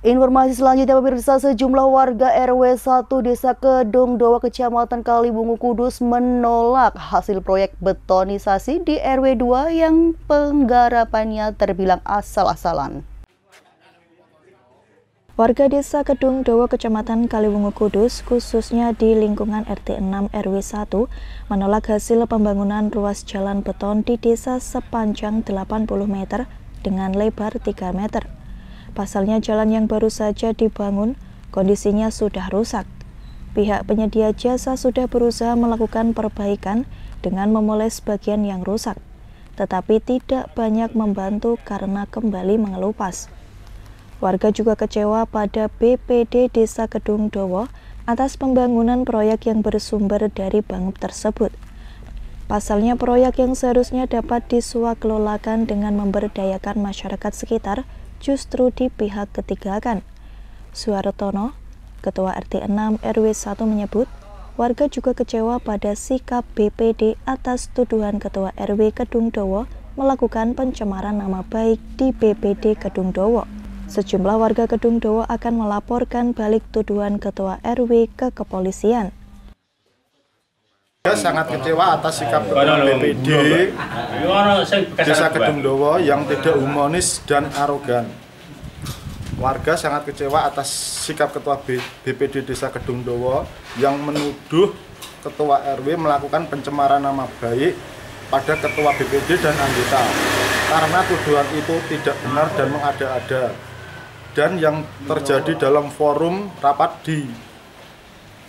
Informasi selanjutnya pemirsa sejumlah warga RW 1 Desa Kedung Doa Kecamatan Kalibungu Kudus menolak hasil proyek betonisasi di RW 2 yang penggarapannya terbilang asal-asalan. Warga Desa Kedung Dowo Kecamatan Kaliwungu Kudus, khususnya di lingkungan RT 6 RW 1, menolak hasil pembangunan ruas jalan beton di desa sepanjang 80 meter dengan lebar 3 meter. Pasalnya jalan yang baru saja dibangun, kondisinya sudah rusak. Pihak penyedia jasa sudah berusaha melakukan perbaikan dengan memoles bagian yang rusak, tetapi tidak banyak membantu karena kembali mengelupas. Warga juga kecewa pada BPD Desa Kedung Dowo atas pembangunan proyek yang bersumber dari bangup tersebut. Pasalnya proyek yang seharusnya dapat kelolakan dengan memberdayakan masyarakat sekitar – justru di pihak ketiga kan. Suartono, Ketua RT 6 RW 1 menyebut, warga juga kecewa pada sikap BPD atas tuduhan Ketua RW Kedung Dowo melakukan pencemaran nama baik di BPD Kedung Dowo. Sejumlah warga Kedung Dowo akan melaporkan balik tuduhan Ketua RW ke kepolisian. Saya sangat kecewa atas sikap Ketua BPD Desa Kedungdowo yang tidak humanis dan arogan. Warga sangat kecewa atas sikap Ketua BPD Desa Kedungdowo yang menuduh Ketua RW melakukan pencemaran nama baik pada Ketua BPD dan anggota karena tuduhan itu tidak benar dan mengada-ada dan yang terjadi dalam forum rapat di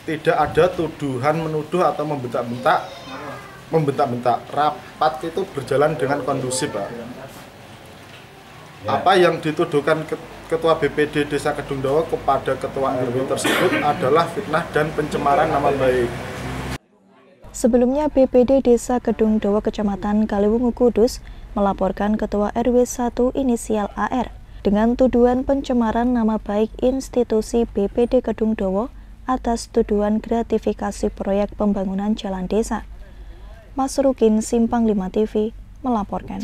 tidak ada tuduhan menuduh atau membentak-bentak membentak-bentak rapat itu berjalan dengan kondusif pak ya. apa yang dituduhkan ketua BPD Desa Kedung Dawa kepada ketua RW tersebut adalah fitnah dan pencemaran nama baik Sebelumnya BPD Desa Kedung Dawa Kecamatan Kaliwungu Kudus melaporkan ketua RW 1 inisial AR dengan tuduhan pencemaran nama baik institusi BPD Kedung Dawa atas tuduhan gratifikasi proyek pembangunan jalan desa. Mas Rukin Simpang 5 TV melaporkan.